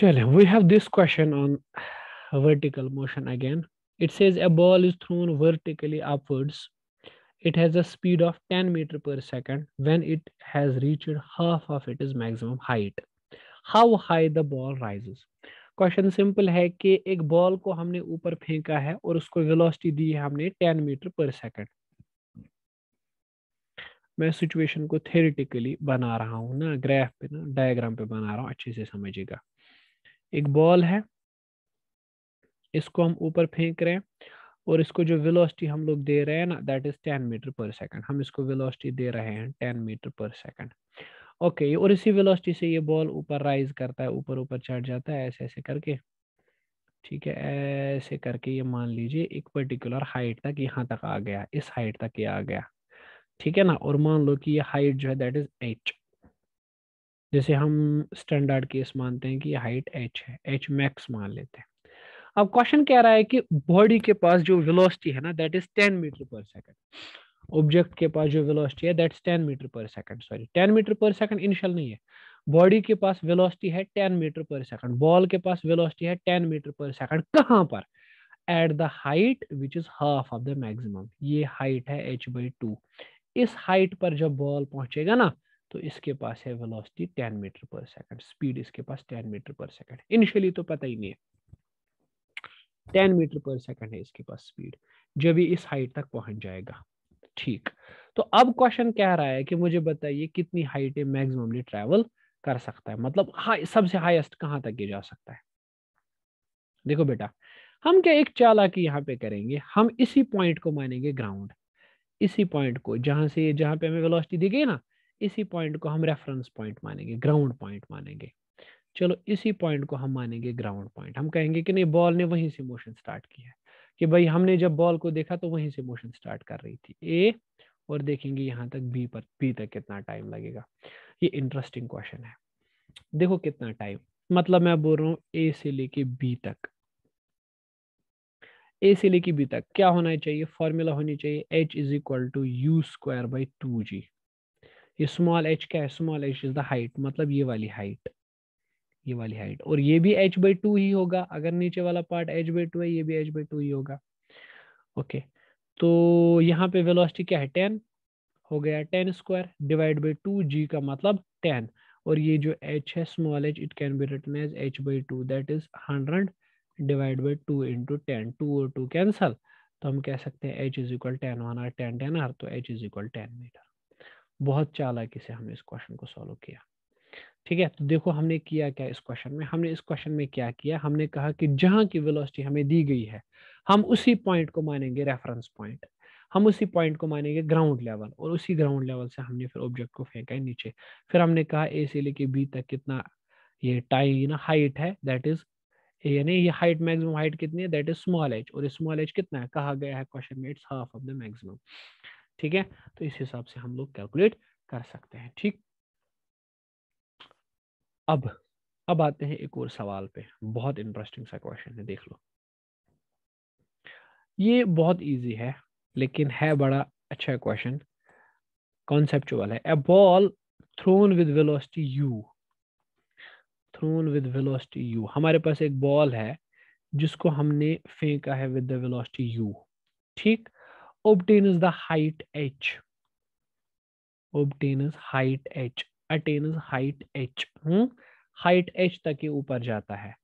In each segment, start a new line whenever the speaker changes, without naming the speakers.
चले we have this question on vertical motion again it says a ball is thrown vertically upwards it has a speed of 10 metre per second when it has reached half of it is maximum height how high the ball rises question simple है कि एक ball को हमने ऊपर फेंका है और उसको वेलोसिटी दी है हमने 10 मीटर पर सेकंड मैं सिचुएशन को थेरेटिकली बना रहा हूं ना ग्राफ पे ना डायग्राम पे बना रहा हूं अच्छे से समझिएगा एक बॉल है इसको हम ऊपर फेंक रहे हैं और इसको जो वेलोसिटी हम लोग दे रहे हैं ना that is ten metre per second हम इसको वेलोसिटी दे रहे हैं ten metre per second okay okay, और इसी वेलोसिटी से ये बॉल ऊपर राइज करता है ऊपर ऊपर चढ़ जाता है ऐसे ऐसे करके ठीक है ऐसे करके ये मान लीजिए एक पर्टिकुलर हाइट तक यहाँ तक आ गया इस हाइट तक ये आ गया ठीक है ना और मान लो कि ये हाइट जो है दैट इज एच जैसे हम स्टैंडर्ड केस मानते हैं कि हाइट एच है एच मैक्स मान लेते हैं अब क्वेश्चन कह रहा है कि बॉडी के पास जो वेलोसिटी है ना that is 10 metre per second object के पास जो वेलोसिटी है that's 10 metre per second sorry 10 metre per second initial नहीं है बॉडी के पास वेलोसिटी है 10 मीटर पर सेकंड बॉल के पास वेलोसिटी है 10 मीटर पर सेकंड कहां पर at the height which is half of the maximum ये हाइट है एच बाई टू इस हाइट पर जब बॉल पहुंचेगा ना तो इसके पास है velocity 10 metre per second speed इसके पास 10 मीटर पर सेकंड इनिशियली तो पता ही नहीं है 10 मीटर पर सेकंड है इसके पास स्पीड जब ये इस हाइट तक पहुंच जाएगा ठीक तो अब क्वेश्चन कह रहा है कि मुझे बताइए कितनी हाइट है मैक्सिममली ट्रेवल कर सकता है मतलब हाई सबसे हाइस्ट कहाँ तक ये जा सकता है देखो बेटा हम क्या एक चाला की यहाँ पे करेंगे हम इसी पॉइंट को मानेंगे ग्राउंड इसी पॉइंट को जहां से जहां पे हमें वेलोसिटी दी गई ना इसी पॉइंट को हम रेफरेंस पॉइंट मानेंगे ग्राउंड पॉइंट मानेंगे चलो इसी पॉइंट को हम मानेंगे ग्राउंड पॉइंट हम कहेंगे कि नहीं बॉल ने वहीं से मोशन स्टार्ट किया है कि भाई हमने जब बॉल को देखा तो वहीं से मोशन स्टार्ट कर रही थी ए और देखेंगे यहाँ तक बी पर बी तक कितना टाइम लगेगा ये इंटरेस्टिंग क्वेश्चन है देखो कितना टाइम मतलब मैं बोल रहा हूँ ए से लेके बी तक ए से लेके बी तक क्या होना चाहिए फॉर्मूला होनी चाहिए H is equal to U square by two G ये स्मॉल एच क्या है small H is the height मतलब ये वाली हाइट ये वाली हाइट और ये भी एच बाई टू ही होगा अगर नीचे वाला पार्ट एच बाई टू है ये भी एच बाई टू ही होगा ओके तो यहाँ पे वेलोसिटी क्या है टेन हो गया ten square divide by two G का मतलब टेन और ये जो एच है small H it can be written as H by two that is hundred divide by two into ten two और टू कैंसल तो हम कह सकते हैं H is equal ten one or ten ten or तो H is equal ten metre बहुत चालाकी से हमने इस क्वेश्चन को सॉल्व किया ठीक है तो देखो हमने किया क्या इस क्वेश्चन में हमने इस क्वेश्चन में क्या किया हमने कहा कि जहां की वेलोसिटी हमें दी गई है हम उसी पॉइंट को मानेंगे रेफरेंस पॉइंट हम उसी पॉइंट को मानेंगे ग्राउंड लेवल और उसी ग्राउंड लेवल से हमने फिर ऑब्जेक्ट को फेंका है नीचे फिर हमने कहा ए से लेके बी तक कितना ये टाई ना हाइट है दैट इज यानी ये हाइट मैक्सिमम हाइट कितनी है दैट इज स्मॉल एच और स्मॉल एच कितना है कहा गया है क्वेश्चन में it's half of the maximum ठीक है तो इस हिसाब से हम लोग कैलकुलेट कर सकते हैं ठीक अब अब आते हैं एक और सवाल पे बहुत इंटरेस्टिंग सा क्वेश्चन है देख लो ये बहुत इजी है लेकिन है बड़ा अच्छा क्वेश्चन कॉन्सेप्चुअल है a ball thrown with velocity U thrown with velocity U हमारे पास एक बॉल है जिसको हमने फेंका है विद द वेलोसिटी यू ठीक obtain is the height h obtain is height h attain is height h hmm? height h तक के ऊपर जाता है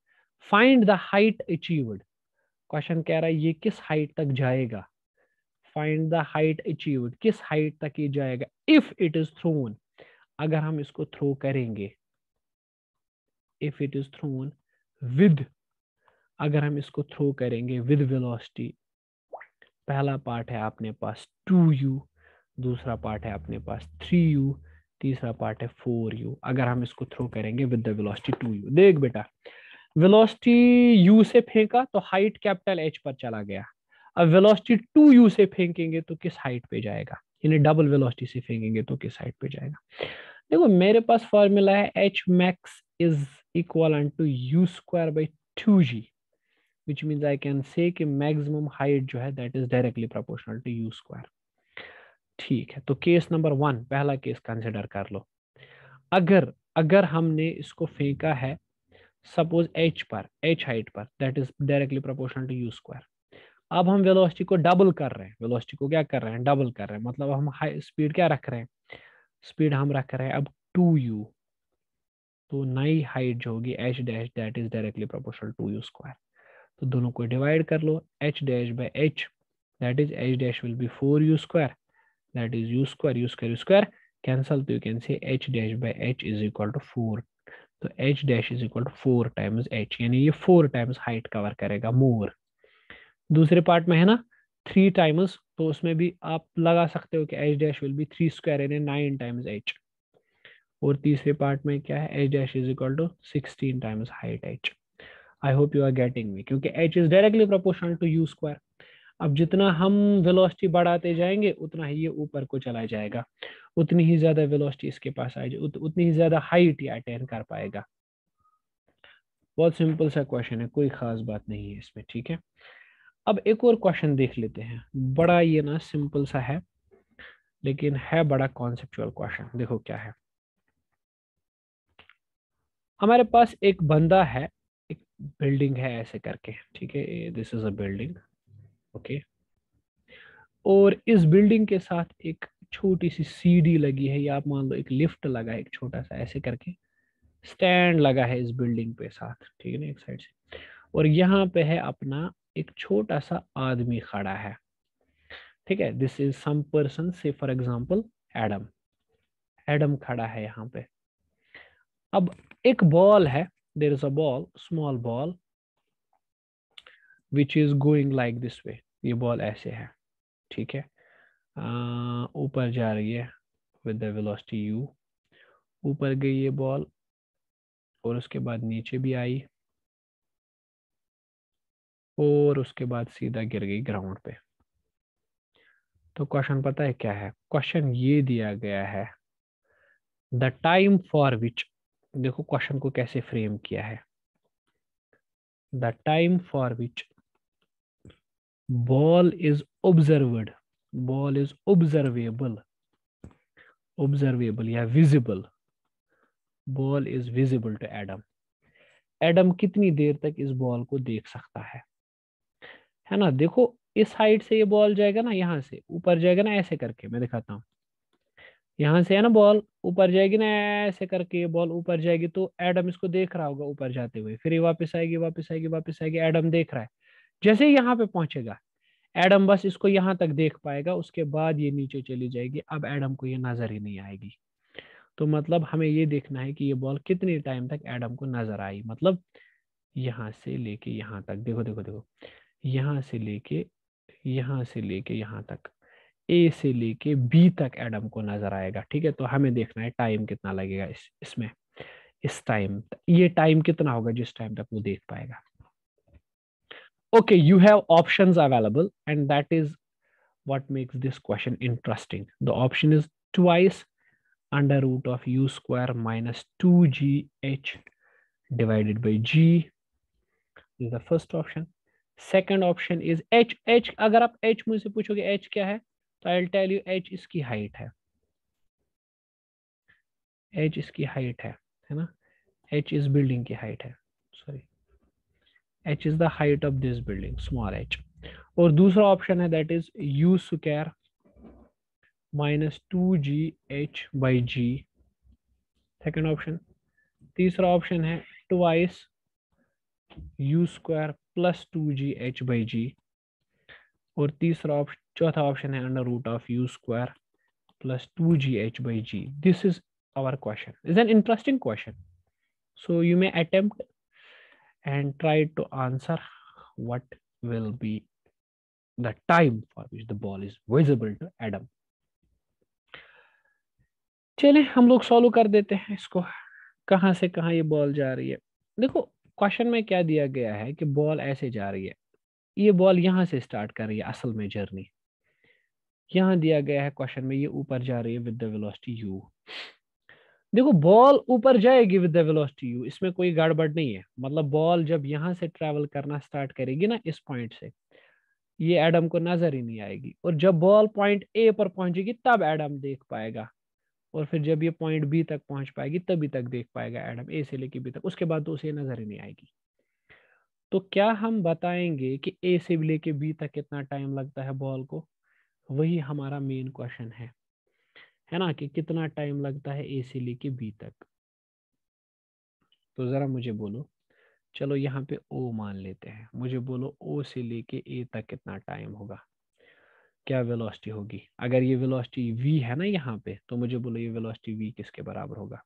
find the height achieved question कह रहा है ये किस हाइट तक जाएगा फाइंड द हाइट अचीव किस हाइट तक ये जाएगा इफ इट इज थ्रोन अगर हम इसको थ्रो करेंगे if it is thrown with अगर हम इसको थ्रो करेंगे विद वेलोसिटी पहला पार्ट है अपने पास टू यू दूसरा पार्ट है अपने पास थ्री यू तीसरा पार्ट है फोर यू अगर हम इसको थ्रो करेंगे with the velocity two U देख बेटा वेलोसिटी यू से फेंका तो हाइट कैपिटल एच पर चला गया अब वेलोसिटी टू यू से फेंकेंगे तो किस हाइट पे जाएगा यानी डबल वेलोसिटी से फेंकेंगे तो किस हाइट पे जाएगा देखो मेरे पास फॉर्मूला है H max is equal to U square by two G which means I can say कि maximum height जो है that is directly proportional to u square ठीक है तो केस नंबर वन पहला केस कंसिडर कर लो अगर अगर हमने इसको फेंका है सपोज h पर h हाइट पर that is directly proportional to U square अब हम वेलोसिटी को डबल कर रहे हैं वेलोसिटी को क्या कर रहे हैं डबल कर रहे हैं मतलब हम हाई स्पीड क्या रख रहे हैं स्पीड हम रख रहे हैं अब टू यू तो नई हाइट जो होगी h dash that is directly proportional to U square तो दोनों को डिवाइड कर लो H dash by H that is H dash will be four U square that is U square U square U square cancel तो you can say H dash by H is equal to four तो H dash is equal to four times H यानी ये four times height cover करेगा मोर दूसरे part में है ना three times तो उसमें भी आप लगा सकते हो कि H dash will be three square यानी नाइन टाइम्स एच और तीसरे पार्ट में क्या है H dash is equal to sixteen times height H I hope you are getting me क्योंकि H is directly proportional to U square अब जितना हम वेलोसिटी बढ़ाते जाएंगे उतना ही ये ऊपर को चला जाएगा उतनी ही ज्यादा वेलोसिटी इसके पास आ जाए उत, उतनी ही ज्यादा हाइट ये अटेन कर पाएगा बहुत सिंपल सा क्वेश्चन है कोई खास बात नहीं है इसमें ठीक है अब एक और क्वेश्चन देख लेते हैं बड़ा ये ना सिंपल सा है लेकिन है बड़ा कॉन्सेप्चुअल क्वेश्चन देखो क्या है हमारे पास एक बंदा है बिल्डिंग है ऐसे करके ठीक है this is a building okay और इस बिल्डिंग के साथ एक छोटी सी सीढ़ी लगी है या आप मान लो एक लिफ्ट लगा है एक छोटा सा ऐसे करके स्टैंड लगा है इस बिल्डिंग पे साथ ठीक है ना एक साइड से और यहाँ पे है अपना एक छोटा सा आदमी खड़ा है ठीक है this is some person say for example Adam Adam खड़ा है यहाँ पे अब एक बॉल है there is a ball small ball which is going like this way ye ball aise hai theek hai uh upar ja rahi hai with the velocity u upar gayi ye ball aur uske baad niche bhi aayi और उसके बाद सीधा गिर गई ground पे तो question पता है क्या है क्वेश्चन ये दिया गया है द टाइम फॉर विच देखो क्वेश्चन को कैसे फ्रेम किया है the time for which ball is observed ball is observable observable या visible ball is visible to Adam Adam कितनी देर तक इस बॉल को देख सकता है है ना देखो इस हाइट से ये बॉल जाएगा ना यहाँ से ऊपर जाएगा ना ऐसे करके मैं दिखाता हूँ यहाँ से है ना बॉल ऊपर जाएगी ना ऐसे करके ये बॉल ऊपर जाएगी तो एडम इसको देख रहा होगा ऊपर जाते हुए फिर ये वापस आएगी वापस आएगी वापस आएगी एडम देख रहा है जैसे यहाँ पे पहुंचेगा एडम बस इसको यहाँ तक देख पाएगा उसके बाद ये नीचे चली जाएगी अब एडम को ये नजर ही नहीं आएगी तो मतलब हमें ये देखना है कि ये बॉल कितने टाइम तक एडम को नजर आई मतलब यहाँ से लेके यहाँ तक देखो देखो देखो यहाँ से लेके यहाँ से लेके यहाँ तक ए से लेके बी तक एडम को नजर आएगा ठीक है तो हमें देखना है टाइम कितना लगेगा इस इसमें इस टाइम ये टाइम कितना होगा जिस टाइम तक वो देख पाएगा okay you have option available and that is what makes this question interesting the option is twice under root of you square minus two ji H divided by G is the first option second option is H H अगर आप H मुझसे पूछोगे H क्या है तो I tell you H इसकी height है H इसकी हाइट है है ना एच इस बिल्डिंग की हाइट है sorry H is the height of this building small H और दूसरा ऑप्शन है that is U square minus two ji H by G second option तीसरा ऑप्शन है twice U square plus two ji H by G और तीसरा option चौथा option है under root of you square plus two ji H by ji this is our question is an interesting question so you may attempt and try to answer what will be the time for which the ball is visible to Adam चले हम लोग solve कर देते हैं इसको कहाँ से कहाँ ये बॉल जा रही है देखो क्वेश्चन में क्या दिया गया है कि बॉल ऐसे जा रही है ये बॉल यहाँ से स्टार्ट कर रही है असल में जर्नी यहाँ दिया गया है क्वेश्चन में ये ऊपर जा रही है विद द वेलोसिटी यू देखो बॉल ऊपर जाएगी विद द वेलोसिटी यू इसमें कोई गड़बड़ नहीं है मतलब बॉल जब यहाँ से ट्रेवल करना स्टार्ट करेगी ना इस पॉइंट से ये एडम को नजर ही नहीं आएगी और जब बॉल पॉइंट ए पर पहुंचेगी तब एडम देख पाएगा और फिर जब ये पॉइंट बी तक पहुंच पाएगी तभी तक देख पाएगा एडम ए से लेके बी तक उसके बाद तो उसे नजर ही नहीं आएगी तो क्या हम बताएंगे कि ए से लेके बी तक कितना टाइम लगता है बॉल को वही हमारा मेन क्वेश्चन है है ना कि कितना टाइम लगता है ए से लेके बी तक तो ज़रा मुझे बोलो चलो यहाँ पे ओ मान लेते हैं मुझे बोलो ओ से लेके ए तक कितना टाइम होगा क्या वेलोसिटी होगी अगर ये वेलोसिटी वी है ना यहाँ पे तो मुझे बोलो ये वेलोसिटी वी किसके बराबर होगा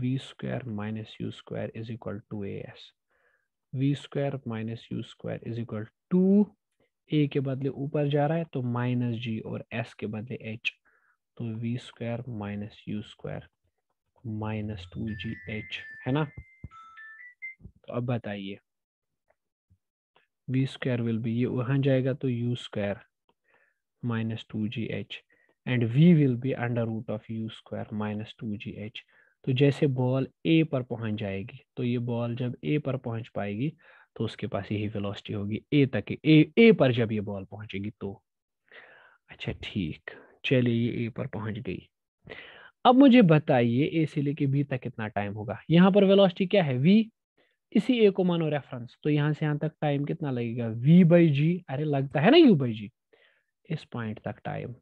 V square minus U square is equal to A S V square minus U square is equal to A के बदले ऊपर जा रहा है तो माइनस जी और एस के बदले एच तो V square minus U square minus two जी एच है ना तो अब बताइए वी स्क्वायर विल बी ये वहां जाएगा तो u square minus two ji h and v will be under root of you square minus two ji h तो जैसे बॉल ए पर पहुंच जाएगी तो ये बॉल जब ए पर पहुंच पाएगी तो उसके पास यही वेलोसिटी होगी ए तक ए ए पर जब ये बॉल पहुंचेगी तो अच्छा ठीक चलिए ये ए पर पहुंच गई अब मुझे बताइए ए से लेके बी तक कितना टाइम होगा यहाँ पर वेलोसिटी क्या है वी इसी ए को मानो रेफरेंस तो यहाँ से यहाँ तक टाइम कितना लगेगा वी बाई जी अरे लगता है ना यू बाई जी इस पॉइंट तक टाइम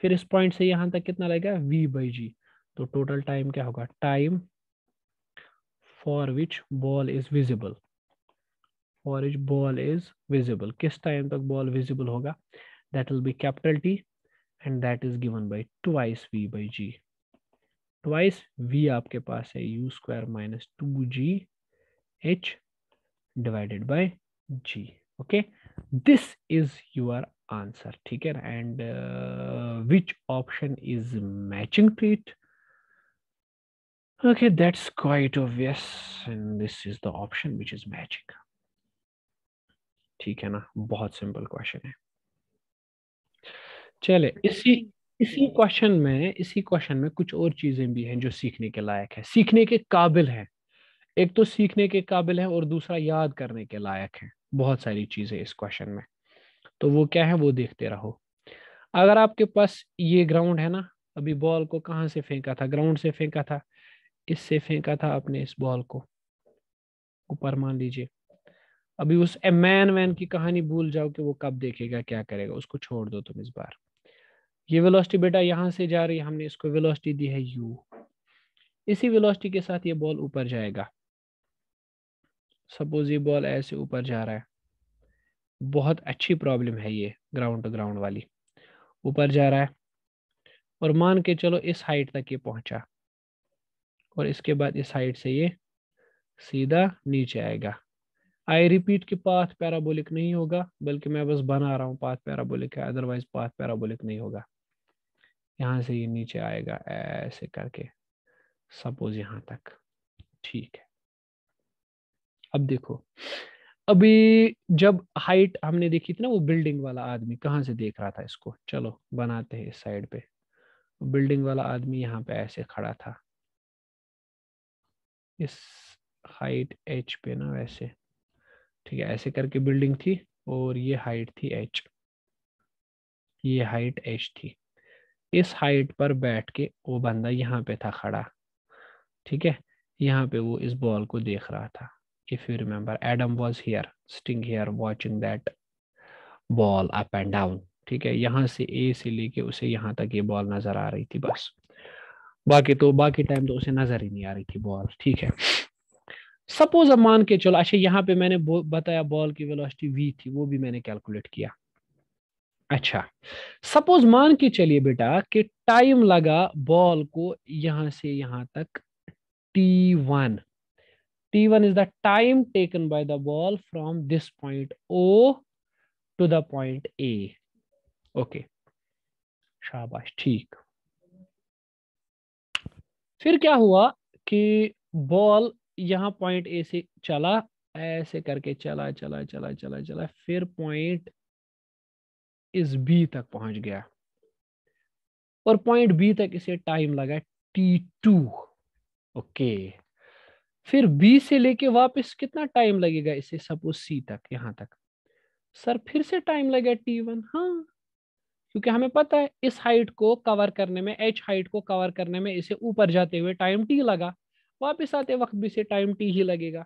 फिर इस पॉइंट से यहाँ तक कितना लगेगा वी बाई जी तो टोटल टाइम क्या होगा time for which ball is visible for which ball is visible किस टाइम तक बॉल विजिबल होगा that will be capital T and that is given by twice v by g twice v आपके पास है u square minus two ji H divided by g okay this is your answer ठीक है and which option is matching to it Okay, that's quite obvious. And this is the option which is magic. ठीक है ना बहुत simple question है चले इसी इसी क्वेश्चन में इसी क्वेश्चन में कुछ और चीजें भी हैं जो सीखने के लायक है सीखने के काबिल है एक तो सीखने के काबिल है और दूसरा याद करने के लायक है बहुत सारी चीजें इस क्वेश्चन में तो वो क्या है वो देखते रहो अगर आपके पास ये ग्राउंड है ना अभी बॉल को कहाँ से फेंका था ग्राउंड से फेंका था इससे फेंका था आपने इस बॉल को ऊपर मान लीजिए अभी उस मैन वैन की कहानी भूल जाओ कि वो कब देखेगा क्या करेगा उसको छोड़ दो तुम इस बार ये वेलोसिटी बेटा यहां से जा रही है हमने इसको वेलोसिटी दी है यू इसी वेलोसिटी के साथ ये बॉल ऊपर जाएगा सपोज ये बॉल ऐसे ऊपर जा रहा है बहुत अच्छी प्रॉब्लम है ये ग्राउंड टू ग्राउंड वाली ऊपर जा रहा है और मान के चलो इस हाइट तक ये पहुंचा और इसके बाद इस हाइट से ये सीधा नीचे आएगा आई रिपीट कि पाथ पैराबोलिक नहीं होगा बल्कि मैं बस बना रहा हूँ पाथ पैराबोलिक है अदरवाइज पाथ पैराबोलिक नहीं होगा यहाँ से ये नीचे आएगा ऐसे करके सपोज यहाँ तक ठीक है अब देखो अभी जब हाइट हमने देखी थी ना वो बिल्डिंग वाला आदमी कहाँ से देख रहा था इसको चलो बनाते हैं इस साइड पे बिल्डिंग वाला आदमी यहाँ पे ऐसे खड़ा था इस हाइट एच पे ना वैसे ठीक है ऐसे करके बिल्डिंग थी और ये हाइट थी एच ये हाइट एच थी इस हाइट पर बैठ के वो बंदा यहाँ पे था खड़ा ठीक है यहाँ पे वो इस बॉल को देख रहा था if you remember Adam was here sitting here watching that ball up and down ठीक है यहाँ से ए से लेके उसे यहाँ तक ये बॉल नजर आ रही थी बस बाकी तो बाकी टाइम तो उसे नजर ही नहीं आ रही थी बॉल ठीक है सपोज अब मान के चलो अच्छा यहाँ पे मैंने बताया बॉल की वेलोसिटी वी थी वो भी मैंने कैलकुलेट किया अच्छा सपोज मान के चलिए बेटा कि टाइम लगा बॉल को यहां से यहां तक t one t one is the time taken by the ball from this point O to the point A okay शाबाश ठीक फिर क्या हुआ कि बॉल यहाँ पॉइंट ए से चला ऐसे करके चला चला चला चला चला फिर पॉइंट इस बी तक पहुंच गया और पॉइंट बी तक इसे टाइम लगा टी टू ओके फिर बी से लेके वापस कितना टाइम लगेगा इसे सपोज सी तक यहां तक सर फिर से टाइम लगा टी वन हाँ क्योंकि हमें पता है इस हाइट को कवर करने में एच हाइट को कवर करने में इसे ऊपर जाते हुए टाइम टी लगा वापिस आते वक्त भी इसे टाइम टी ही लगेगा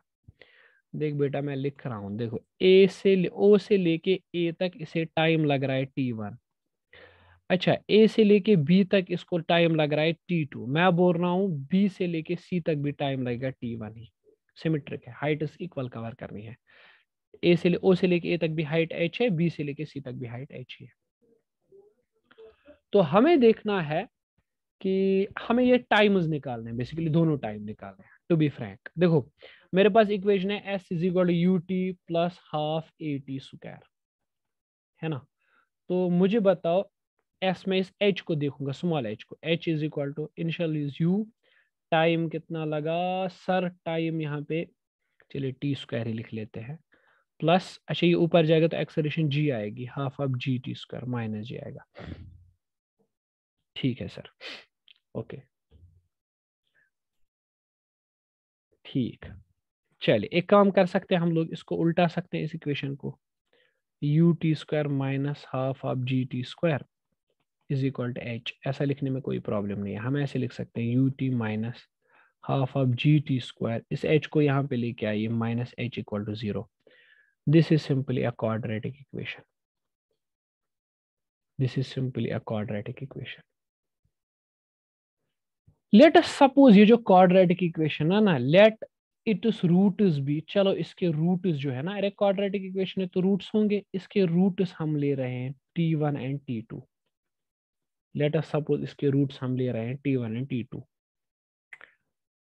देख बेटा मैं लिख रहा हूं देखो ए से ओ से लेके ए तक इसे टाइम लग रहा है टी वन अच्छा ए से लेके बी तक इसको टाइम लग रहा है टी टू मैं बोल रहा हूँ बी से लेके सी तक भी टाइम लगेगा टी वन ही सिमेट्रिक है हाइट इस इक्वल कवर करनी है ए से ओ से लेके ए तक भी हाइट एच है बी से लेके सी तक भी हाइट एच ही है तो हमें देखना है कि हमें ये टाइम्स निकालने हैं बेसिकली दोनों टाइम निकालने हैं टू बी फ्रैंक देखो मेरे पास इक्वेशन है s is equal to u t plus half a t square है ना तो मुझे बताओ एस में इस एच को देखूंगा स्मॉल एच को h is equal to initial is u time कितना लगा सर टाइम यहाँ पे चलिए टी स्क्वायर ही लिख लेते हैं प्लस अच्छा ये ऊपर जाएगा तो एक्सलेशन जी आएगी half of g t square minus g आएगा ठीक है सर ओके ठीक चलिए एक काम कर सकते हैं हम लोग इसको उल्टा सकते हैं इस इक्वेशन को u t square minus half of g t square is equal to h ऐसा लिखने में कोई प्रॉब्लम नहीं है हम ऐसे लिख सकते हैं u t minus half of g t square इस एच को यहाँ पे लेके आइए minus h equal to zero this is simply a quadratic equation this is simply a quadratic equation let us suppose ये जो क्वाड्रेटिक इक्वेशन है ना लेट इट रूट रूट्स भी चलो इसके रूट्स जो है ना अरे क्वाड्रेटिक इक्वेशन है तो रूट्स होंगे इसके रूट्स हम ले रहे हैं t1 one and t two let us suppose इसके रूट्स हम ले रहे हैं t1 one and t two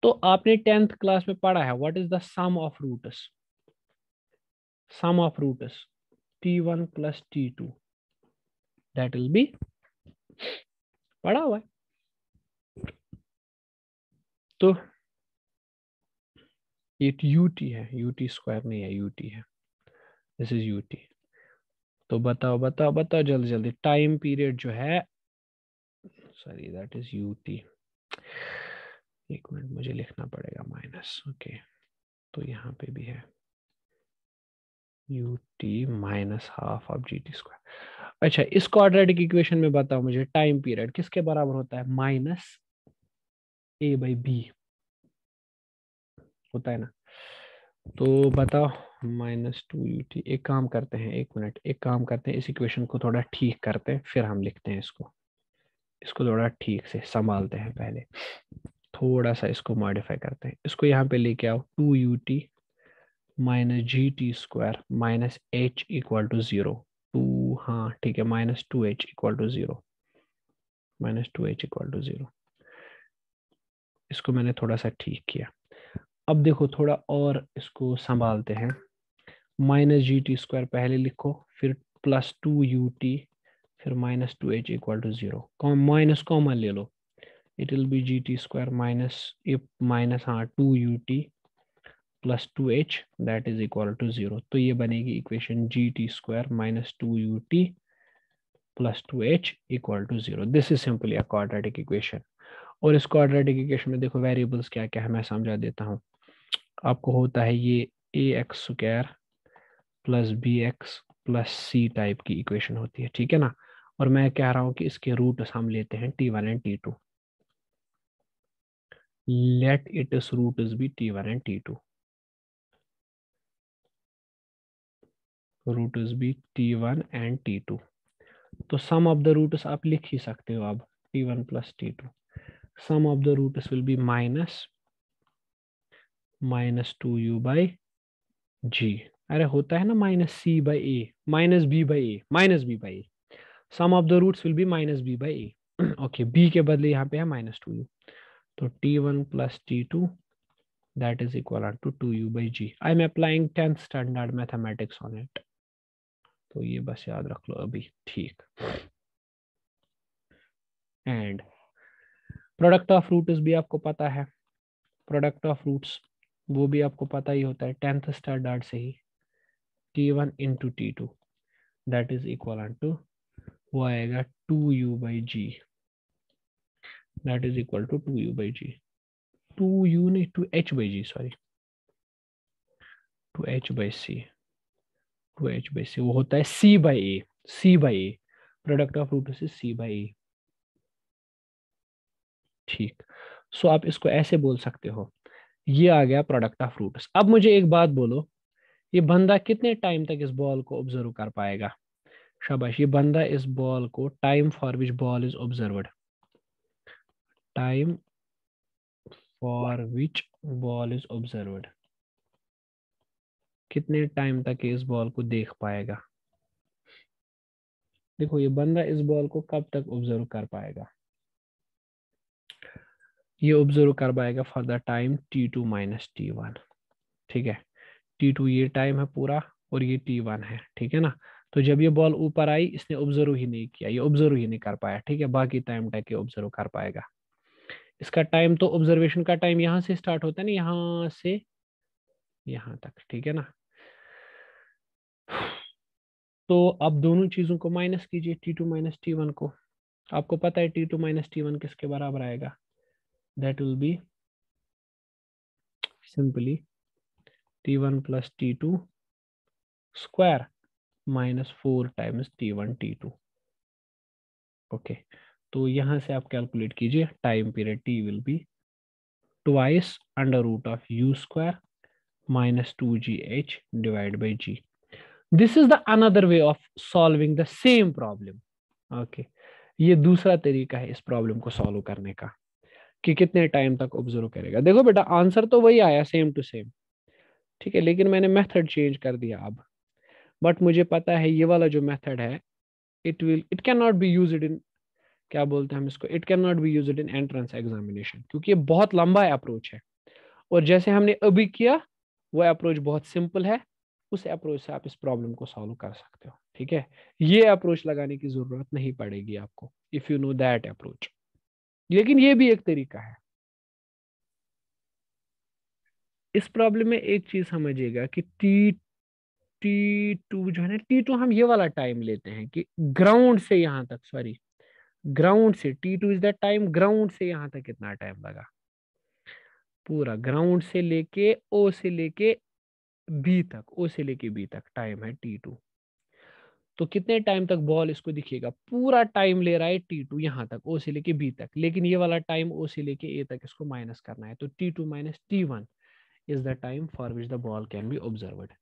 तो आपने टेंथ क्लास में पढ़ा है what is the sum of roots sum of roots t1 one plus t two that will be पढ़ा हुआ है तो ये यू टी है यू टी स्क्वायर नहीं है यू टी है दिस इज यू टी तो बताओ बताओ बताओ जल्दी जल्दी टाइम पीरियड जो है sorry that is u t एक मिनट मुझे लिखना पड़ेगा माइनस ओके okay. तो यहाँ पे भी है u t minus half of g t square अच्छा इस क्वाड्रेटिक इक्वेशन में बताओ मुझे टाइम पीरियड किसके बराबर होता है माइनस ए बाई बी होता है ना तो बताओ माइनस टू यू टी एक काम करते हैं एक मिनट एक काम करते हैं इस इक्वेशन को थोड़ा ठीक करते हैं फिर हम लिखते हैं इसको इसको थोड़ा ठीक से संभालते हैं पहले थोड़ा सा इसको मॉडिफाई करते हैं इसको यहाँ पे लेके आओ two u t minus g t square minus h equal to zero two हाँ ठीक है minus two h equal to zero minus two h equal to zero इसको मैंने थोड़ा सा ठीक किया अब देखो थोड़ा और इसको संभालते हैं माइनस जी टी स्क्वायर पहले लिखो फिर प्लस टू यू टी फिर minus two h equal to zero minus common ले लो it will be g t square minus minus हाँ two u t plus two h that is equal to zero तो ये बनेगी equation g t square minus two u t plus two h equal to zero this is simply a quadratic equation और इसको order में देखो variables क्या क्या है मैं समझा देता हूँ आपको होता है ये a x square plus b x plus c type की इक्वेशन होती है ठीक है ना और मैं कह रहा हूँ कि इसके रूट हम लेते हैं t one and t two let it is root is be t one and t two root is be t one and t two तो सम ऑफ द रूट आप लिख ही सकते हो अब t one plus t two sum of the root is will be minus minus two u by g अरे होता है ना minus c by a minus b by a minus b by a sum of the roots will be minus b by a okay b के बदले यहाँ पे है minus two u तो t one plus t two that is equal to two u by g I am applying tenth standard mathematics on it तो ये बस याद रख लो अभी ठीक एंड प्रोडक्ट ऑफ रूट भी आपको पता है प्रोडक्ट ऑफ रूट्स वो भी आपको पता ही होता है टेंथ स्टैंडर्ड से ही t one into t two that is equal to वो आएगा two u by g that is equal to two u by g two u नहीं two h by g sorry two h by c two h by c वो होता है c by a c by a product of root c by a ठीक so आप इसको ऐसे बोल सकते हो ये आ गया प्रोडक्ट ऑफ रूट्स अब मुझे एक बात बोलो ये बंदा कितने टाइम तक इस बॉल को ऑब्जर्व कर पाएगा शाबाश ये बंदा इस बॉल को time for which ball is observed time for which ball is observed कितने टाइम तक इस बॉल को देख पाएगा देखो ये बंदा इस बॉल को कब तक ऑब्जर्व कर पाएगा ये ऑब्जर्व कर पाएगा for the time t two minus t one ठीक है टी टू ये टाइम है पूरा और ये टी वन है ठीक है ना तो जब ये बॉल ऊपर आई इसने ऑब्जर्व ही नहीं किया ये ऑब्जर्व ही नहीं कर पाया ठीक है बाकी टाइम टाइम ऑब्जर्व कर पाएगा इसका टाइम तो ऑब्जर्वेशन का टाइम यहाँ से स्टार्ट होता है ना यहाँ से यहाँ तक ठीक है ना तो अब दोनों चीज़ों को माइनस कीजिए t two minus t one को आपको पता है t two minus t one किसके बराबर आएगा that will be simply t1 plus t2 square minus four times t one t two okay तो यहाँ से आप कैलकुलेट कीजिए time period t will be twice under root of you square minus two ji h divide by ji this is the another way of solving the same problem okay ये दूसरा तरीका है इस प्रॉब्लम को solve करने का कि कितने टाइम तक ऑब्जर्व करेगा देखो बेटा आंसर तो वही आया सेम टू सेम ठीक है लेकिन मैंने मेथड चेंज कर दिया अब बट मुझे पता है ये वाला जो मेथड है it will it can not be use in क्या बोलते हैं हम इसको it can not be use in entrance examination क्योंकि ये बहुत लंबा अप्रोच है और जैसे हमने अभी किया वो अप्रोच बहुत सिंपल है उस अप्रोच से आप इस प्रॉब्लम को सॉल्व कर सकते हो ठीक है ये अप्रोच लगाने की जरूरत नहीं पड़ेगी आपको if you know that approach लेकिन ये भी एक तरीका है इस प्रॉब्लम में एक चीज समझिएगा कि टी टी टू जो है ना टी टू हम ये वाला टाइम लेते हैं कि ग्राउंड से यहां तक सॉरी ग्राउंड से t two is that time ground से यहां तक कितना टाइम लगा पूरा ग्राउंड से लेके ओ से लेके बी तक ओ से लेके बी तक टाइम है टी टू तो कितने टाइम तक बॉल इसको दिखेगा पूरा टाइम ले रहा है टी टू यहाँ तक ओ से लेके बी तक लेकिन ये वाला टाइम ओ से लेके ए तक इसको माइनस करना है तो t two minus t one is the time for which the ball can be observed